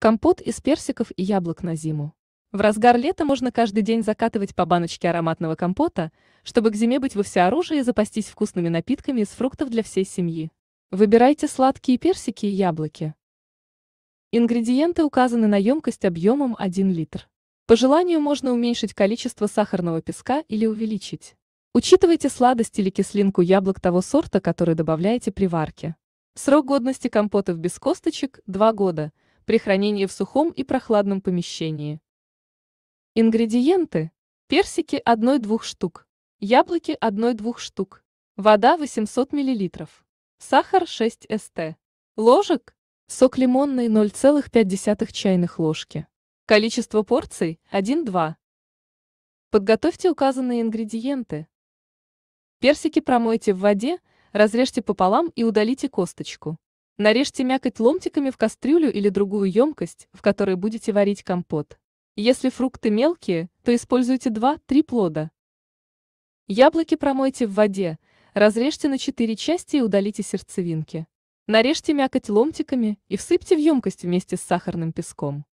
Компот из персиков и яблок на зиму. В разгар лета можно каждый день закатывать по баночке ароматного компота, чтобы к зиме быть во всеоружии и запастись вкусными напитками из фруктов для всей семьи. Выбирайте сладкие персики и яблоки. Ингредиенты указаны на емкость объемом 1 литр. По желанию можно уменьшить количество сахарного песка или увеличить. Учитывайте сладость или кислинку яблок того сорта, который добавляете при варке. Срок годности компотов без косточек – 2 года – при хранении в сухом и прохладном помещении. Ингредиенты. Персики 1-2 штук. Яблоки 1-2 штук. Вода 800 мл. Сахар 6 ст. Ложек. Сок лимонный 0,5 чайных ложки. Количество порций 1-2. Подготовьте указанные ингредиенты. Персики промойте в воде, разрежьте пополам и удалите косточку. Нарежьте мякоть ломтиками в кастрюлю или другую емкость, в которой будете варить компот. Если фрукты мелкие, то используйте 2-3 плода. Яблоки промойте в воде, разрежьте на 4 части и удалите сердцевинки. Нарежьте мякоть ломтиками и всыпьте в емкость вместе с сахарным песком.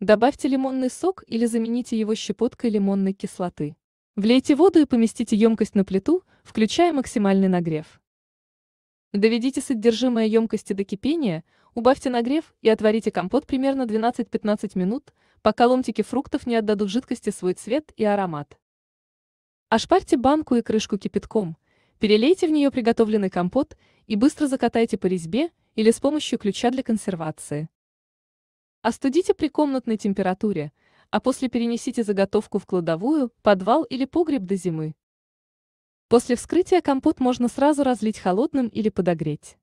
Добавьте лимонный сок или замените его щепоткой лимонной кислоты. Влейте воду и поместите емкость на плиту, включая максимальный нагрев. Доведите содержимое емкости до кипения, убавьте нагрев и отварите компот примерно 12-15 минут, пока ломтики фруктов не отдадут жидкости свой цвет и аромат. Ошпарьте банку и крышку кипятком, перелейте в нее приготовленный компот и быстро закатайте по резьбе или с помощью ключа для консервации. Остудите при комнатной температуре, а после перенесите заготовку в кладовую, подвал или погреб до зимы. После вскрытия компот можно сразу разлить холодным или подогреть.